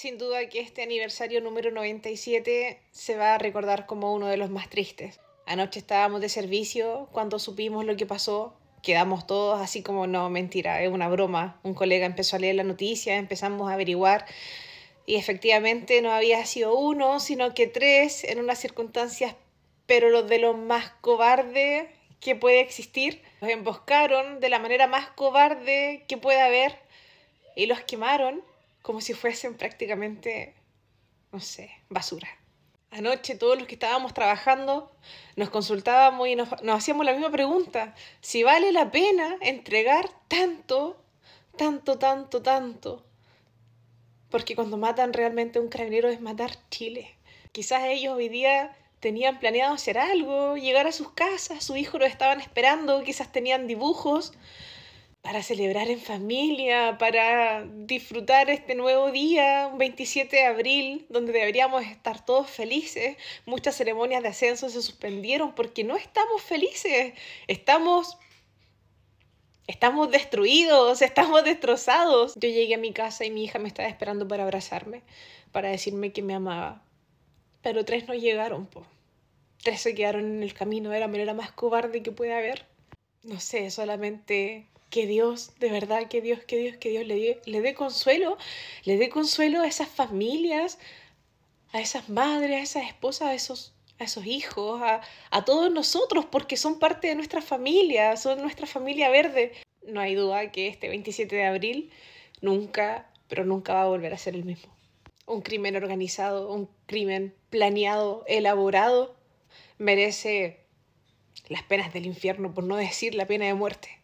Sin duda que este aniversario número 97 se va a recordar como uno de los más tristes. Anoche estábamos de servicio, cuando supimos lo que pasó, quedamos todos así como, no, mentira, es una broma. Un colega empezó a leer la noticia, empezamos a averiguar y efectivamente no había sido uno, sino que tres en unas circunstancias, pero los de lo más cobarde que puede existir. Los emboscaron de la manera más cobarde que pueda haber y los quemaron como si fuesen prácticamente, no sé, basura. Anoche todos los que estábamos trabajando nos consultábamos y nos, hacíamos la misma pregunta, si vale la pena entregar tanto, tanto, tanto, tanto. Porque cuando matan realmente a un carabinero es matar Chile. Quizás ellos hoy día tenían planeado hacer algo, llegar a sus casas, su hijo lo estaban esperando, quizás tenían dibujos, para celebrar en familia, para disfrutar este nuevo día, un 27 de abril, donde deberíamos estar todos felices. Muchas ceremonias de ascenso se suspendieron porque no estamos felices, estamos... Estamos destruidos, estamos destrozados. Yo llegué a mi casa y mi hija me estaba esperando para abrazarme, para decirme que me amaba. Pero tres no llegaron, po. Tres se quedaron en el camino de la manera más cobarde que puede haber. No sé, solamente que Dios, de verdad, que Dios, que Dios, que Dios le, dé, le dé consuelo, le dé consuelo a esas familias, a esas madres, a esas esposas, a esos, a esos hijos, a, a todos nosotros, porque son parte de nuestra familia, son nuestra familia verde. No hay duda que este 27 de abril nunca, pero nunca va a volver a ser el mismo. Un crimen organizado, un crimen planeado, elaborado, merece las penas del infierno, por no decir la pena de muerte.